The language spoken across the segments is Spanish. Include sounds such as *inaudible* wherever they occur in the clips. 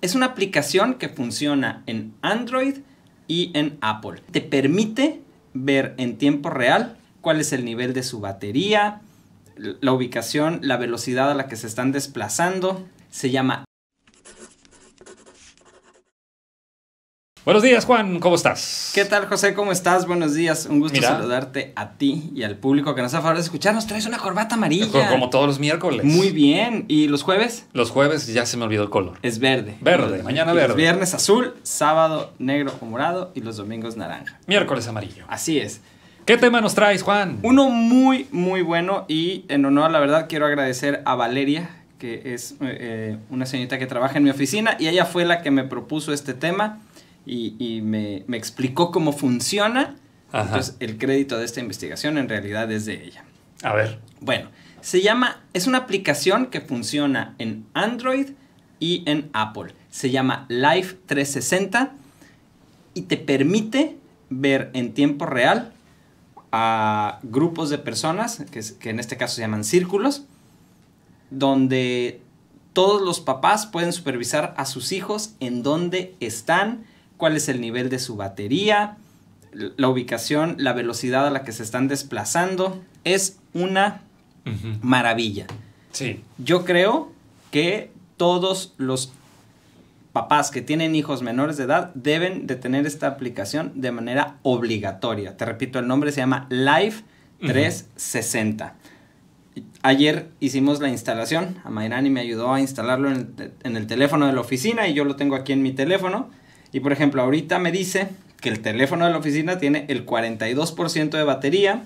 Es una aplicación que funciona en Android y en Apple. Te permite ver en tiempo real cuál es el nivel de su batería, la ubicación, la velocidad a la que se están desplazando. Se llama Buenos días, Juan, ¿cómo estás? ¿Qué tal, José? ¿Cómo estás? Buenos días. Un gusto saludarte a ti y al público que nos ha favor de escucharnos. Traes una corbata amarilla. Como todos los miércoles. Muy bien. ¿Y los jueves? Los jueves ya se me olvidó el color. Es verde. Verde, mañana verde. viernes azul, sábado negro o morado y los domingos naranja. Miércoles amarillo. Así es. ¿Qué tema nos traes, Juan? Uno muy, muy bueno y en honor, la verdad, quiero agradecer a Valeria, que es eh, eh, una señorita que trabaja en mi oficina y ella fue la que me propuso este tema y, me, explicó cómo funciona. Entonces, el crédito de esta investigación en realidad es de ella. A ver. Bueno, se llama, es una aplicación que funciona en Android y en Apple. Se llama Life 360 y te permite ver en tiempo real a grupos de personas, que, que en este caso se llaman círculos, donde todos los papás pueden supervisar a sus hijos en dónde están, cuál es el nivel de su batería, la ubicación, la velocidad a la que se están desplazando. Es una maravilla. Sí. Yo creo que todos los papás que tienen hijos menores de edad deben de tener esta aplicación de manera obligatoria. Te repito, el nombre se llama Life 360. Ayer hicimos la instalación, Amairani me ayudó a instalarlo en el, teléfono de la oficina y yo lo tengo aquí en mi teléfono. Y por ejemplo, ahorita me dice que el teléfono de la oficina tiene el 42% de batería.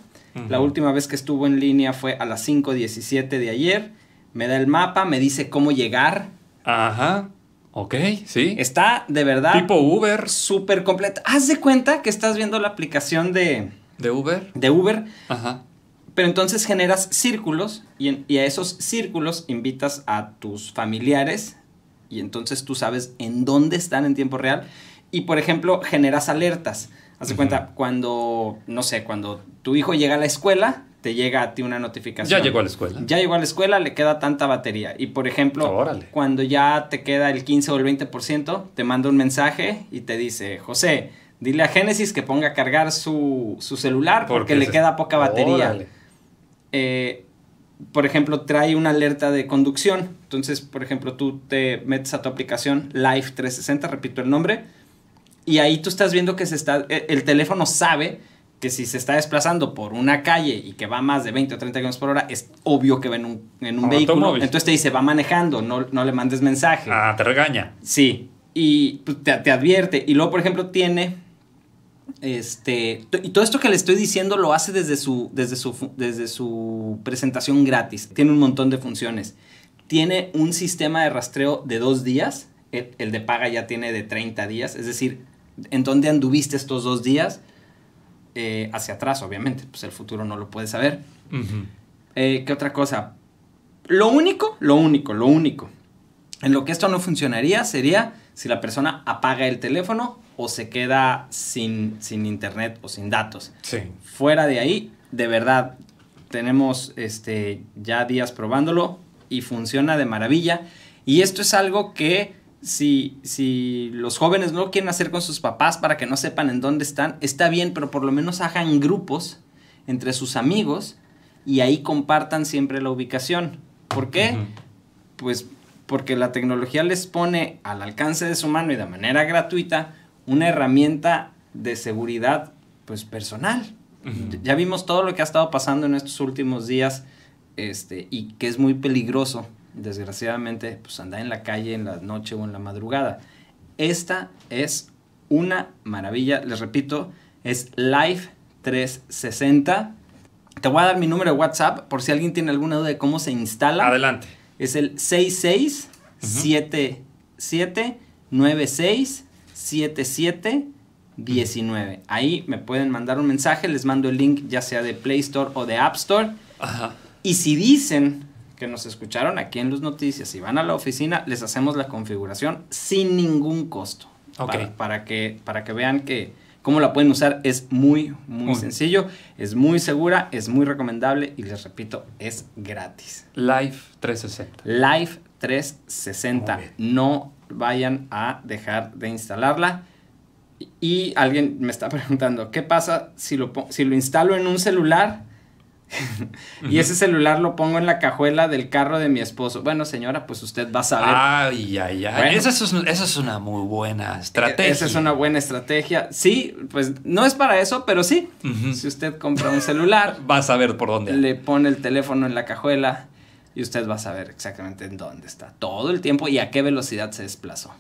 La última vez que estuvo en línea fue a las 5.17 de ayer. Me da el mapa, me dice cómo llegar. Ajá. Ok, sí. Está de verdad. Tipo Uber. Súper completa. Haz de cuenta que estás viendo la aplicación de. De Uber. De Uber. Ajá. Pero entonces generas círculos y a esos círculos invitas a tus familiares y entonces tú sabes en dónde están en tiempo real y, por ejemplo, generas alertas. Haz de cuenta, cuando, no sé, cuando tu hijo llega a la escuela, te llega a ti una notificación. Ya llegó a la escuela. Ya llegó a la escuela, le queda tanta batería. Y por ejemplo, ah, cuando ya te queda el 15 o el 20%, te manda un mensaje y te dice, José, dile a Génesis que ponga a cargar su, celular porque, porque le queda poca batería. Eh, por ejemplo, trae una alerta de conducción. Entonces, por ejemplo, tú te metes a tu aplicación Live 360, repito el nombre, y ahí tú estás viendo que se está, e, el teléfono sabe que si se está desplazando por una calle y que va más de 20 o 30 km por hora, es obvio que va en un, en un vehículo. Entonces te dice, va manejando, no, no le mandes mensaje. Ah, te regaña. Sí, y pues, te, te advierte. Y luego, por ejemplo, tiene este, y todo esto que le estoy diciendo lo hace desde su, desde, su, desde su presentación gratis. Tiene un montón de funciones. Tiene un sistema de rastreo de dos días. El, de paga ya tiene de 30 días. Es decir, en dónde anduviste estos dos días. Eh, hacia atrás, obviamente. Pues el futuro no lo puede saber. Eh, ¿Qué otra cosa? Lo único, lo único, lo único. En lo que esto no funcionaría sería si la persona apaga el teléfono o se queda sin, sin internet o sin datos. Fuera de ahí, de verdad, tenemos este, ya días probándolo y funciona de maravilla. Y esto es algo que si, si los jóvenes no quieren hacer con sus papás para que no sepan en dónde están, está bien, pero por lo menos hagan grupos entre sus amigos y ahí compartan siempre la ubicación. ¿Por qué? Pues porque la tecnología les pone al alcance de su mano y de manera gratuita una herramienta de seguridad pues personal. Ya vimos todo lo que ha estado pasando en estos últimos días este, y que es muy peligroso, desgraciadamente, pues andar en la calle en la noche o en la madrugada. Esta es una maravilla, les repito, es Life 360. Te voy a dar mi número de WhatsApp por si alguien tiene alguna duda de cómo se instala. Adelante. Es el 667796 7719. Ahí me pueden mandar un mensaje, les mando el link ya sea de Play Store o de App Store. Y si dicen que nos escucharon aquí en los Noticias y van a la oficina, les hacemos la configuración sin ningún costo. Para, que, para que vean que cómo la pueden usar es muy, muy, sencillo, es muy segura, es muy recomendable y les repito, es gratis. Live 360. Live 360. No vayan a dejar de instalarla. Y alguien me está *laughs* preguntando, ¿qué pasa si lo, si lo instalo en un celular? *laughs* y ese celular lo pongo en la cajuela del carro de mi esposo. Bueno, señora, pues usted va a saber. Ay, ay, ay. esa, es, una muy buena e-, e-, estrategia. Esa es una buena estrategia. Sí, pues no es para eso, pero sí. Si usted compra un celular, *laughs* va a saber por dónde. Le pone el teléfono en la cajuela y usted va a saber exactamente en dónde está todo el tiempo y a qué velocidad se desplazó.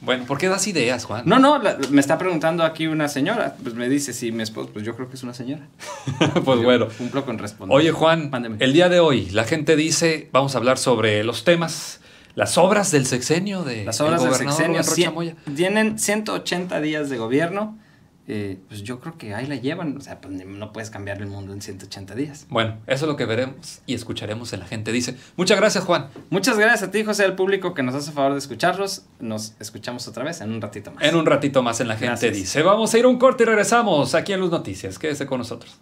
Bueno, ¿por qué das ideas, Juan? No, no, me está preguntando aquí una señora. Pues me dice si mi esposo, pues yo creo que es una señora. *laughs* pues, bueno. Cumplo con responder. Oye, Juan, el día de hoy la gente dice, vamos a hablar sobre los temas, las obras del sexenio de Las obras del sexenio Rocha Moya. tienen 180 días de gobierno eh, pues yo creo que ahí la llevan. O sea, pues no puedes cambiar el mundo en 180 días. Bueno, eso es lo que veremos y escucharemos en La Gente Dice. Muchas gracias, Juan. Muchas gracias a ti, José, al público que nos hace favor de escucharlos. Nos escuchamos otra vez en un ratito más. En un ratito más en La Gente Dice. Vamos a ir un corte y regresamos aquí en Luz Noticias. Quédese con nosotros.